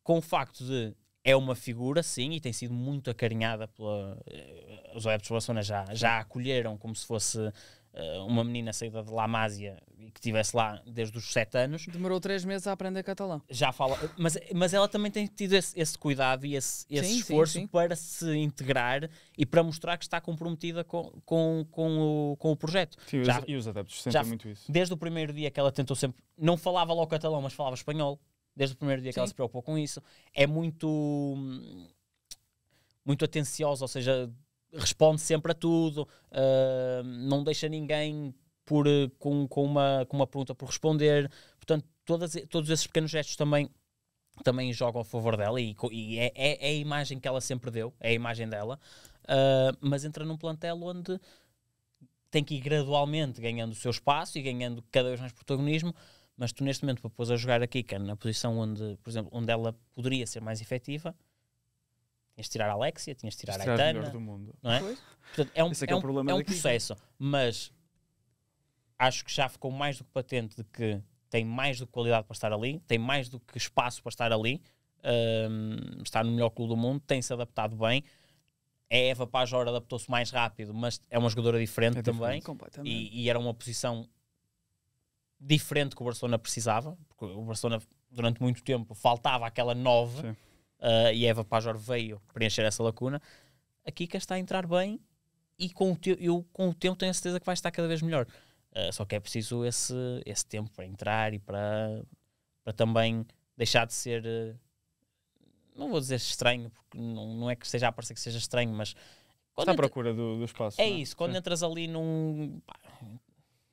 com o facto de é uma figura, sim, e tem sido muito acarinhada pela. Eh, os adeptos do Barcelona já, já a acolheram como se fosse uh, uma menina saída de La e que estivesse lá desde os 7 anos. Demorou 3 meses a aprender catalão. Já fala. Mas, mas ela também tem tido esse, esse cuidado e esse, esse sim, esforço sim, sim. para se integrar e para mostrar que está comprometida com, com, com, o, com o projeto. Já, e os adeptos sentem já, muito isso. Desde o primeiro dia que ela tentou sempre. Não falava logo catalão, mas falava espanhol desde o primeiro dia Sim. que ela se preocupou com isso. É muito. Hum, muito atenciosa, ou seja, responde sempre a tudo, uh, não deixa ninguém por, eh, com, com, uma, com uma pergunta por responder. Portanto, todas, todos esses pequenos gestos também também jogam a favor dela e, e é, é, é, a imagem que ela sempre deu, é a imagem dela, uh, mas entra num plantel onde tem que ir gradualmente ganhando o seu espaço e ganhando cada vez mais protagonismo mas tu, neste momento, para pôs a jogar a Kika é na posição onde, por exemplo, onde ela poderia ser mais efetiva, tinhas de tirar a Alexia, tinhas de tirar, tirar a Aitana. do mundo. Não é? Portanto, é um, é, é, é, um, é um é? processo. Mas acho que já ficou mais do que patente de que tem mais do que qualidade para estar ali, tem mais do que espaço para estar ali, um, está no melhor clube do mundo, tem-se adaptado bem. A Eva Pajor adaptou-se mais rápido, mas é uma jogadora diferente é também. e, e, era uma posição diferente que o Barcelona precisava, porque o Barcelona durante muito tempo faltava aquela 9 uh, eh, e Eva Pajor veio preencher essa lacuna. A Kika está a entrar bem e com o, te eu, com o tempo tenho a certeza que vai estar cada vez melhor. Uh, só que é preciso esse, esse tempo para entrar e para, para também deixar de ser. Uh, não vou dizer estranho, porque não, não é que esteja a parecer que seja estranho, mas. Está à procura do, do espaço. É, é? isso, quando Sim. entras ali num. Pá,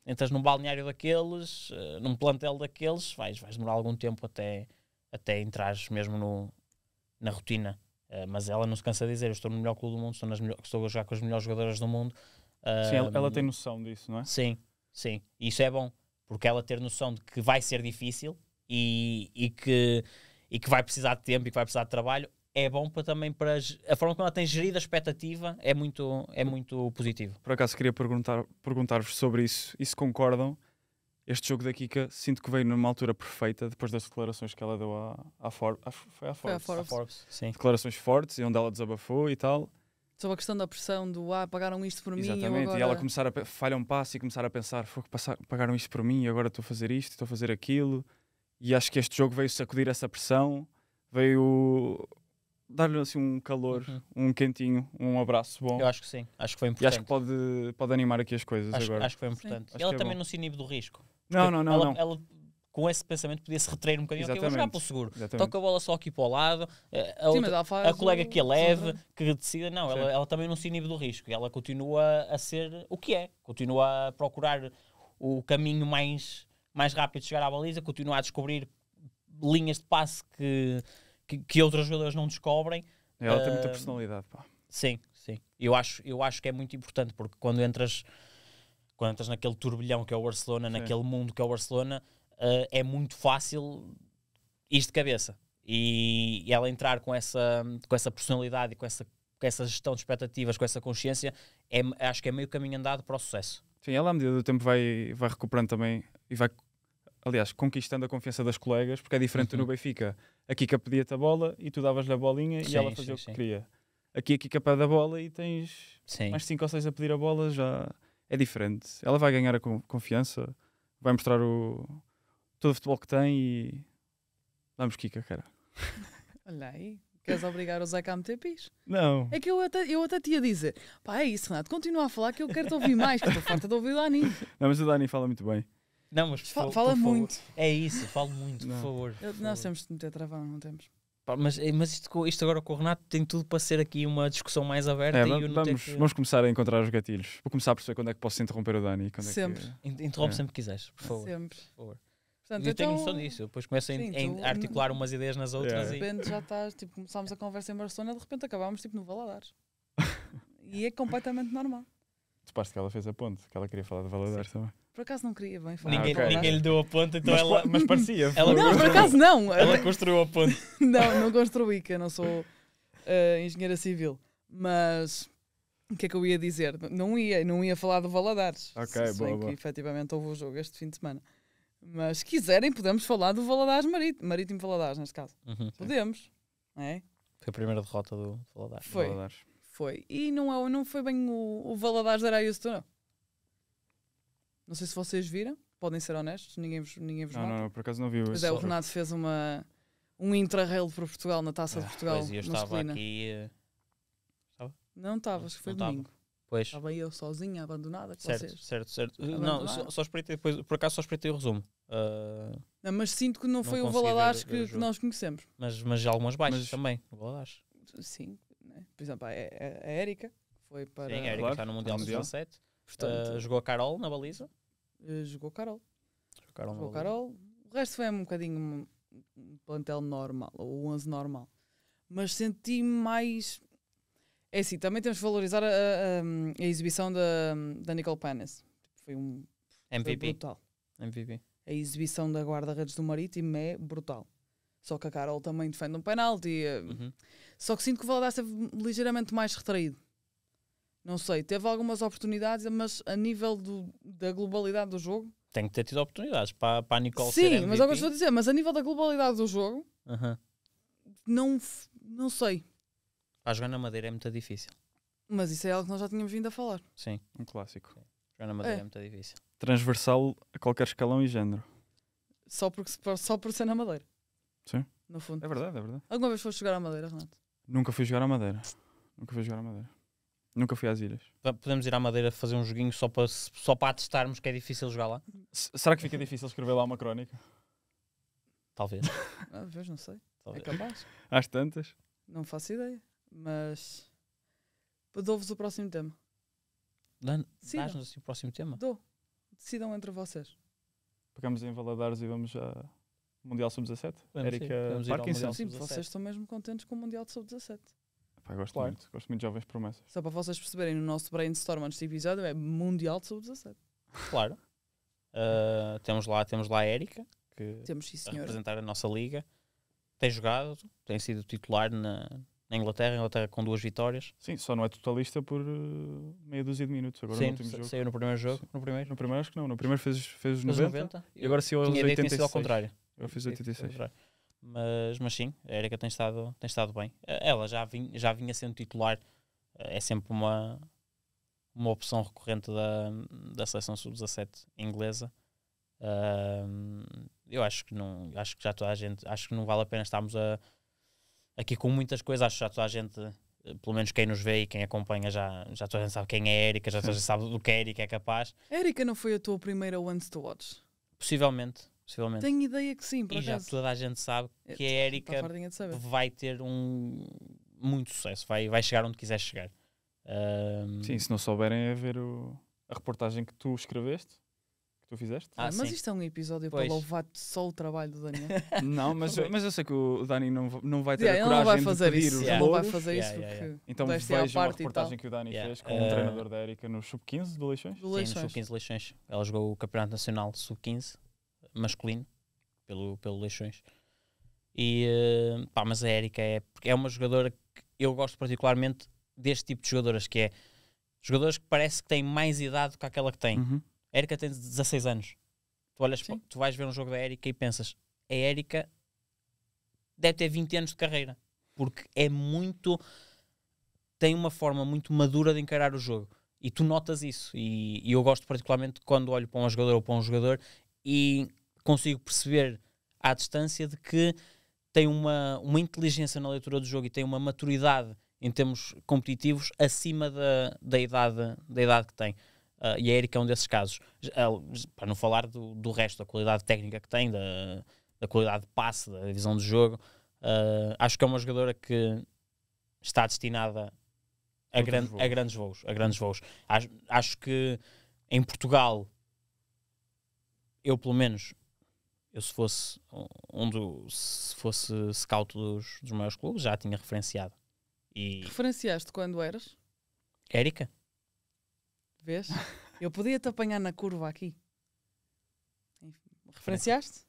entras num balneário daqueles, uh, num plantel daqueles, vais, vais demorar algum tempo até, até entrares mesmo no, na rotina. Uh, mas ela não se cansa de dizer: Eu estou no melhor clube do mundo, estou, nas melhor, estou a jogar com as melhores jogadoras do mundo. Uh, sim, ela, ela, tem noção disso, não é? Sim, sim. E isso é bom, porque ela ter noção de que vai ser difícil e, e, que, e que vai precisar de tempo e que vai precisar de trabalho é bom para, também para a forma como ela tem gerido a expectativa é muito, é muito positivo. Por acaso queria perguntar-vos sobre isso e se concordam. Este jogo da Kika sinto que veio numa altura perfeita depois das declarações que ela deu à, à, For, à, foi à Forbes. Foi à Forbes. À Forbes sim. Declarações fortes e onde ela desabafou e tal. Sobre a questão da pressão do ah, pagaram isto por Exatamente. mim. Exatamente, agora... e ela começar a falhar um passo e começar a pensar: foi que pagaram isto por mim, agora estou a fazer isto, estou a fazer aquilo. E acho que este jogo veio sacudir essa pressão, veio dar-lhe assim um calor, uhum. um quentinho, um abraço bom. Eu acho que sim, acho que foi importante. E acho que pode, pode animar aqui as coisas acho, agora. Acho que foi importante. Ela é também bom. não se inibe do risco. Não, não, não. Ela, não. ela com esse pensamento podia se retrair um bocadinho, Exatamente. ok, vou jogar para o seguro. Exatamente. Toca a bola só aqui para o lado, eh, a, outra, a colega um... que a leve, que decida, não, ela, ela também não se inibe do risco, ela continua a ser o que é, continua a procurar o caminho mais, mais rápido de chegar à baliza, continua a descobrir linhas de passe que que, que outros jogadores não descobrem. É, ela uh, tem muita ah, personalidade, pá. Sim, sim. Eu acho, eu acho que é muito importante, porque quando entras, quando entras naquele turbilhão que é o Barcelona, sim. naquele mundo que é o Barcelona, uh, é muito fácil ir de cabeça. E, e ela entrar com essa, com essa personalidade e com essa, com essa gestão de expectativas, com essa consciência, é, acho que é meio caminho andado para o sucesso. Sim, ela à medida do tempo vai, vai recuperando também e vai aliás, conquistando a confiança das colegas, porque é diferente uhum. no Benfica. A Kika pedia-te a bola e tu davas-lhe a bolinha sim, e ela fazia sim, o que sim. queria. Aqui a Kika pede a bola e tens mais 5 ou 6 a pedir a bola, já é diferente. Ela vai ganhar a confiança, vai mostrar o, todo o futebol que tem e vamos Kika, cara. [LAUGHS] Olha aí. Queres obrigar o Zeca a meter pis? Não. É que eu até, eu até te ia dizer: pá, é isso, Renato, continua a falar que eu quero te ouvir mais, que estou farta de ouvir o Dani. [LAUGHS] Não, mas o Dani fala muito bem. Não, mas fala, é fala muito. Favor. É isso, falo muito, não. por favor. Por nós favor. temos de meter travão, não temos. mas, eh, mas isto, isto, agora com o Renato tem tudo para ser aqui uma discussão mais aberta. É, vamos, que... vamos começar a encontrar os gatilhos. Vou começar a perceber quando é que posso interromper o Dani. É sempre. É que... Interrompe é. sempre que quiseres, por favor. Sempre. Por favor. Portanto, eu então, tenho noção disso. Eu depois começo Sim, a, a articular umas ideias nas outras. Yeah. E... De repente já estás, tipo, começámos a conversa em Barcelona, de repente acabámos tipo, no Valadares. [LAUGHS] e é completamente normal. Tu que ela fez a ponte, que ela queria falar de Valadares também. Por acaso não queria bem falar. Ninguém, ah, okay. ninguém lhe deu a ponta, então mas, ela. Mas parecia. [LAUGHS] Ela, não, por acaso não. Ela construiu a ponta. [LAUGHS] não, não construí, que eu não sou uh, engenheira civil. Mas o que é que eu ia dizer? Não ia, não ia falar do Valadares. Ok, se, Sei boa, que efetivamente houve o jogo este fim de semana. Mas se quiserem, podemos falar do Valadares Marítimo, Marítimo Valadares, neste caso. Uhum, podemos. É? Foi a primeira derrota do Valadares. Foi. Valadares. Foi. E não, é, não foi bem o, o Valadares de Araia não. Não sei se vocês viram, podem ser honestos, ninguém vos, ninguém vos Não, mata. não, por acaso não isso. Mas é, o Renato fez uma, um intrarrail para Portugal, na Taça ah, de Portugal Pois, eu estava masculina. aqui... Eh, estava? Não estava, acho que foi domingo. Tava. Pois. Estava eu sozinha, abandonada com certo, vocês. Certo, certo. Eh, não, só, só espreitei depois, por acaso só espreitei o resumo. Uh, não, mas sinto que não, não foi o Valadares ver, que, nós conhecemos. Mas, mas algumas baixas mas, também, o Valadares. Sim, né? por exemplo, a, a, a Érica foi para. Sim, a Érica claro, está no Mundial de 17. uh, jogou a Carol na baliza. Eh, jogou Carol. Jogou Carol. Jogou Carol. O resto foi um bocadinho um plantel normal, ou 11 normal. Mas senti mais. É assim, também temos que valorizar a, a, a exibição da, da Nicole Panis. Foi um. MVP. Foi brutal. MVP. A exibição da guarda-redes do Marítimo é brutal. Só que a Carol também defende um penalti. Eh, uhum. Só que sinto que o Valadares esteve ligeiramente mais retraído não sei, teve algumas oportunidades, mas a nível do, da globalidade do jogo. Tem que ter tido oportunidades para, para a Nicole Sim, ser mas agora é estou a dizer, mas a nível da globalidade do jogo, uh -huh. não, não sei. Para jogar na Madeira é muito difícil. Mas isso é algo que nós já tínhamos vindo a falar. Sim, um clássico. Sim. Jogar na Madeira é. é muito difícil. Transversal a qualquer escalão e género. Só, porque, só por ser na Madeira. Sim. No fundo. É verdade, é verdade. Alguma vez foste jogar à Madeira, Renato? Nunca fui jogar à Madeira. Nunca fui jogar à Madeira. Nunca fui às ilhas. Podemos ir à Madeira fazer um joguinho só para, só para atestarmos que é difícil jogar lá? S será que fica difícil escrever lá uma crónica? Talvez. Talvez, [LAUGHS] ah, não sei. É Talvez. É capaz. Há tantas? Não faço ideia, mas dou-vos o próximo tema. Dás-nos assim o próximo tema? Dou. Decidam entre vocês. Pegamos em Valadares e vamos a Mundial Sub-17? Erika Parkinson. Sim, vocês estão mesmo contentes com o Mundial Sub-17. Pá, gosto claro. muito, gosto muito de jovens promessas. Só para vocês perceberem, no nosso brainstorm antes de episódio é Mundial de Sub-17. Claro. Uh, temos, lá, temos lá a Érica, que temos, sim, a representar a nossa liga. Tem jogado, tem sido titular na, na Inglaterra, Inglaterra com duas vitórias. Sim, só não é totalista por uh, meia dúzia de minutos. Agora Sim, no jogo. saiu no primeiro jogo. No primeiro? No primeiro acho que não. No primeiro fez, fez os 90, 90, E agora saiu eu aos 86. ao contrário. Eu fiz 86. Mas, mas sim, a Erika tem estado, tem estado bem. Eh, ela já vinha, já vinha sendo titular, eh, é sempre uma, uma opção recorrente da, da seleção sub-17 inglesa. Eh, eu acho que não, acho que já toda a gente, acho que não vale a pena estarmos a, aqui com muitas coisas, acho que já toda a gente, pelo menos quem nos vê e quem acompanha, já, já toda a gente sabe quem é Erika, já toda a gente sabe do que a Erika é capaz. [LAUGHS] Erika não foi a tua primeira Once to Watch? Possivelmente. Possivelmente. Tenho ideia que sim, por e acaso. já toda a gente sabe que a Erika vai ter um muito sucesso, vai, vai chegar onde quiser chegar. Um... Sim, se não souberem é ver o, a reportagem que tu escreveste, que tu fizeste. Ah, ah, mas sim. isto é um episódio pois. para louvar só o trabalho do Daniel. [LAUGHS] não, mas, mas eu sei que o Dani não, não vai ter yeah, a coragem não vai fazer de pedir isso. os yeah. Não vai fazer yeah, isso yeah, porque Então vejam a reportagem que o Dani fez com o uh... Ah, um treinador da Erika no Sub-15 do Leixões. Do Leixões. Sim, no Sub-15 Leixões. Ela jogou o Campeonato Nacional Sub-15 masculino, pelo, pelo Leixões. E, eh, pá, mas a Érica é, é uma jogadora que eu gosto particularmente deste tipo de jogadoras, que é jogadoras que parece que têm mais idade do que aquela que uhum. tem. Uhum. A Érica tem 16 anos. Tu, olhas, tu vais ver um jogo da Érica e pensas, a Érica deve ter 20 anos de carreira, porque é muito. tem uma forma muito madura de encarar o jogo. E tu notas isso. E, e eu gosto particularmente quando olho para um jogador ou para um jogador e consigo perceber à distância de que tem uma, uma inteligência na leitura do jogo e tem uma maturidade em termos competitivos acima da, da, idade, da idade que tem. Uh, e a Erika é um desses casos. Uh, para não falar do, do resto, da qualidade técnica que tem, da, da qualidade de passe, da visão de jogo. Uh, acho que é uma jogadora que está destinada a, gran, a grandes voos. A grandes voos. Acho, acho que em Portugal, eu pelo menos eu se fosse um do, se fosse scout dos, dos maiores clubes, já tinha referenciado. E Referenciaste quando eras? Érica. Vês? Eu podia-te apanhar na curva aqui. Referenciaste?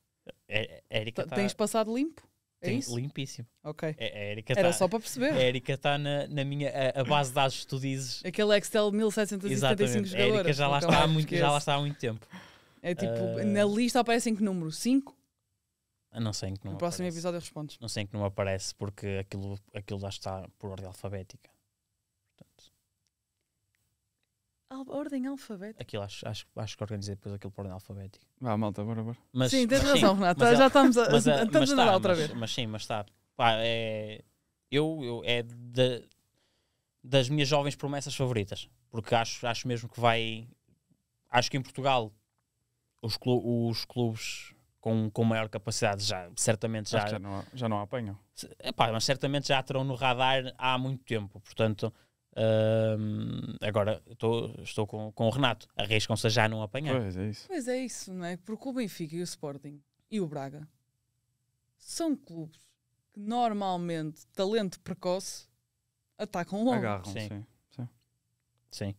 É, é Érica tá... Tens passado limpo? É isso? Limpíssimo. Ok. É, é Era tá, só para perceber. É, Érica está na, na minha a, a, base de dados que tu dizes. Aquele Excel 1775 Exatamente. jogadores. A Érica já lá, está há muito, já lá está há muito tempo. É tipo, uh, na ah. lista aparecem que número? 5? Ah, não sei em que número. No próximo aparece. episódio respondes. Não sei em que número aparece, porque aquilo, aquilo já está por ordem alfabética. Portanto, Al ordem alfabética? Aquilo acho, acho, acho que organizei depois aquilo por ordem alfabética. Vá, ah, malta, bora, bora. Mas, sim, tens mas, razão, Renato. já é- estamos a, mas, a, é- estamos a andar outra vez. Mas sim, mas está. Pá, é. Eu, eu é de, das minhas jovens promessas favoritas. Porque acho, acho mesmo que vai. Acho que em Portugal os, clu os clubes com, com maior capacidade já, certamente já. Já não, já não apanham. Epá, mas certamente já terão no radar há muito tempo, portanto. Hum, agora tô, estou com, com o Renato. Arriscam-se a já não apanhar. Pois é isso. Pois é isso, não é? Porque o Benfica e o Sporting e o Braga são clubes que normalmente, talento precoce, atacam longo. Agarram, sim. Sim. sim. sim.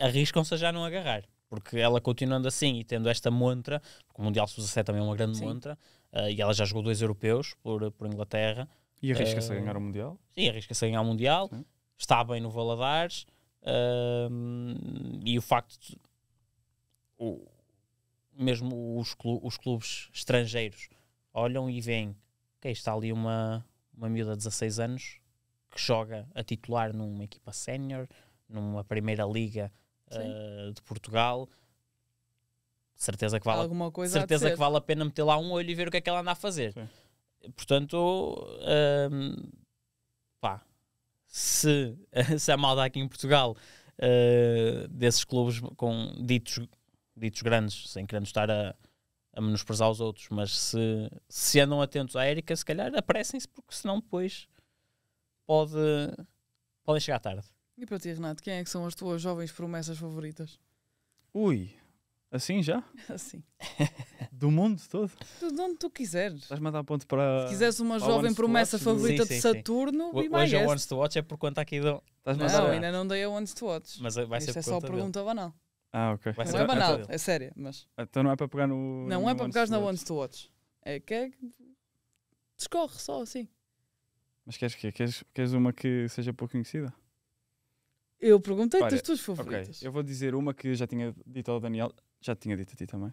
Arriscam-se a já não agarrar. Porque ela continuando assim e tendo esta montra, porque o Mundial Sub-17 também é uma grande Sim. montra, uh, e ela já jogou dois europeus por, por Inglaterra. E arrisca-se uh, a eh, ganhar o Mundial? Sim, arrisca-se a ganhar o Mundial. Sim. Está bem no Valadares. Uh, e o facto de, o, mesmo os, clu, os clubes estrangeiros olham e veem que está ali uma, uma miúda de 16 anos que joga a titular numa equipa sénior, numa primeira liga uh, de Portugal. Certeza que vale, Alguma coisa certeza que vale a pena meter lá um olho e ver o que é que ela anda a fazer. Sim. Portanto, um, ehm, pá, se, [LAUGHS] se a malda aqui em Portugal uh, desses clubes com ditos, ditos grandes, sem querendo estar a, a menosprezar os outros, mas se, se andam atentos à Érica, se calhar aparecem-se, porque senão depois pode, podem chegar tarde. E para ti, Renato, quem é que são as tuas jovens promessas favoritas? Ui, assim já? [LAUGHS] Assim. Do mundo todo? De onde tu quiseres. Estás-me a dar ponto para. Se quiseres uma jovem promessa watch, é? favorita sim, sim, de Saturno, sim. hoje é a Once to Watch é por conta aqui do. não, ainda não dei a Once to Watch. Mas vai Isto ser é só pergunta banal. Ah, ok. Vai não é banal, é séria, mas. Então não é para pegar no. Não, no é para pegar na Once to Watch. É que é. Descorre só assim. Mas queres que Queres, queres uma que seja pouco conhecida? Eu perguntei-te as tuas favoritas. eu vou dizer uma que já tinha dito ao Daniel, já tinha dito a ti também.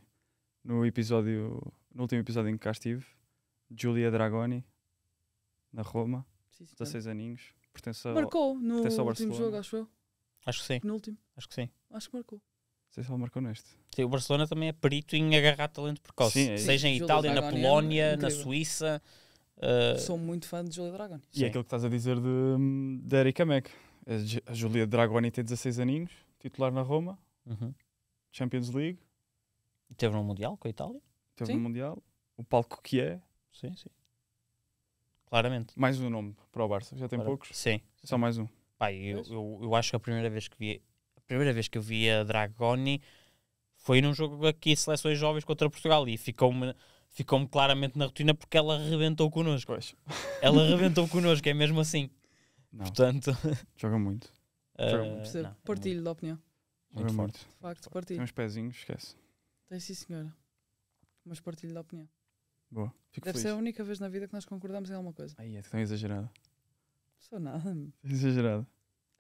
No episódio, no último episódio em que cá estive, Giulia Dragoni, na Roma, sim, sim, 16 claro. aninhos, pertence ao, Marcou no pertence ao último jogo, acho eu. Acho que sim. No último. Acho que sim. Acho que marcou. Não sei se ele marcou neste. Sim, o Barcelona também é perito em agarrar talento precoce. Sim, é Seja em Itália, Dragoni é na Polónia, é na Suíça. Uh... Sou eh, muito fã de Julia Dragoni. E é aquilo que estás a dizer de, de Erika Mac a Julia Dragoni tem 16 aninhos, titular na Roma, uhum. Champions League. Teve no Mundial com a Itália. Teve sim. no Mundial. O palco que é. Sim, sim. Claramente. Mais um nome para o Barça. Já tem poucos? Sim. É só mais um. Pai, eu, eu, eu, acho que a primeira vez que vi a primeira vez que eu vi a Dragoni foi num jogo aqui seleções jovens contra Portugal e ficou-me ficou-me claramente na rotina porque ela arrebentou connosco. Pois. Ela arrebentou connosco, é mesmo assim. Não. Portanto. [LAUGHS] joga muito. Ah, Jogam muito. partilho da opinião. Joga muito. De facto, partilho. Tem uns pezinhos, esquece. Tem sim, senhora. Mas partilho da opinião. Boa. Fico Deve feliz. ser a única vez na vida que nós concordamos em alguma coisa. Aí é tão exagerado. Sou nada. Exagerado.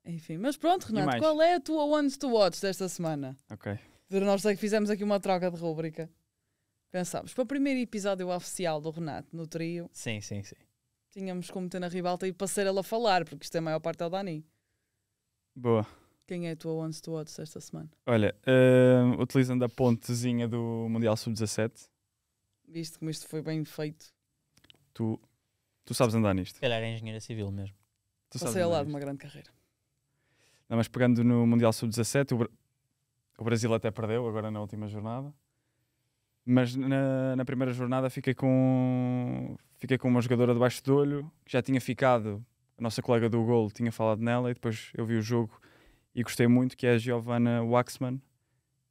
Enfim, mas pronto, Renato, qual é a tua Ones to Watch desta semana? Ok. Nós é que fizemos aqui uma troca de rúbrica. Pensámos, para o primeiro episódio oficial do Renato no trio. Sim, sim, sim. Tínhamos como ter na ribalta e passar ela a falar, porque isto é a maior parte ao é Dani. Boa. Quem é a tua once to odds esta semana? Olha, uh, utilizando a pontezinha do Mundial Sub-17. Viste como isto foi bem feito. Tu, tu sabes andar nisto. Se calhar é engenheira civil mesmo. Tu Passei ao lado de uma grande carreira. Não, mas pegando no Mundial Sub-17, o, Bra o Brasil até perdeu agora na última jornada. Mas na, na, primeira jornada fiquei com, fiquei com uma jogadora debaixo do olho, que já tinha ficado, a nossa colega do gol tinha falado nela, e depois eu vi o jogo e gostei muito, que é a Giovanna Waxman,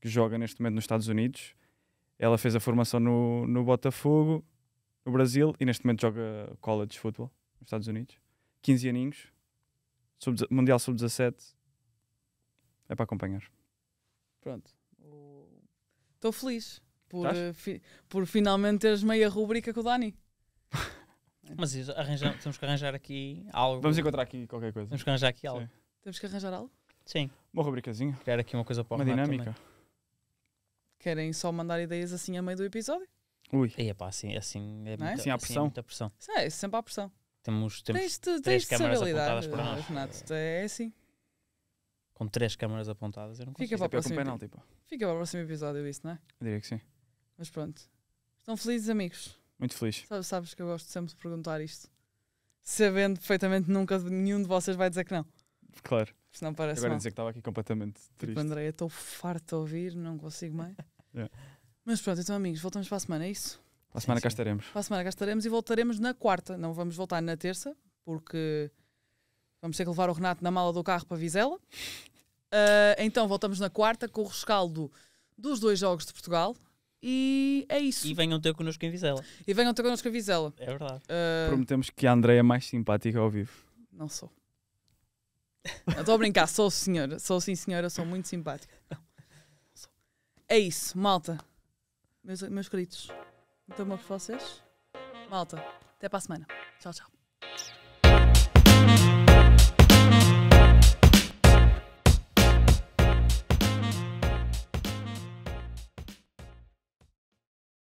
que joga neste momento nos Estados Unidos. Ela fez a formação no, no Botafogo, no Brasil, e neste momento joga college football nos Estados Unidos. 15 aninhos, sub Mundial Sub-17, é para acompanhar. Pronto. Estou feliz por, eh, fi, por finalmente teres meia rubrica com o Dani. [LAUGHS] Mas isso, temos que arranjar aqui algo. Vamos encontrar aqui qualquer coisa. Temos que arranjar aqui algo. Sim. Temos que arranjar algo? Sim. Uma rubricazinha. Criar aqui uma coisa para Uma dinâmica. Também. Querem só mandar ideias assim a meio do episódio? Ui. E, epá, assim, assim é, é? Muita, assim, há pressão. Assim, é muita pressão. Sim, é, é, sempre há pressão. Temos, temos tens de, três tens câmaras apontadas para nós. Renato, é assim. Com três câmaras apontadas, eu não consigo. Fica para, o próximo, penalti, Fica para o próximo episódio isso, não é? Eu diria que sim. Mas pronto. Estão felizes, amigos? Muito feliz. Sabes, sabes que eu gosto sempre de perguntar isto. Sabendo perfeitamente nunca nenhum de vocês vai dizer que não. Claro. não parece Agora dizer que estava aqui completamente tipo, triste. Tipo, André, estou farto de ouvir, não consigo mais. [LAUGHS] yeah. Mas pronto, então amigos, voltamos para a semana, é isso? Para a semana sim, sim. cá estaremos. Para a semana cá estaremos e voltaremos na quarta. Não vamos voltar na terça, porque vamos ter que levar o Renato na mala do carro para Vizela. Uh, [LAUGHS] então voltamos na quarta com o rescaldo dos dois jogos de Portugal, e é isso. E venham ter connosco em Vizela. E venham ter connosco em Vizela. É verdade. Uh... Prometemos que a Andréia é mais simpática ao vivo. Não sou. Estou a brincar, sou senhora. Sou sim senhora, sou muito simpática. Não. Sou. É isso, malta. Meus, meus queridos, muito amor por vocês. Malta, até para a semana. Tchau, tchau.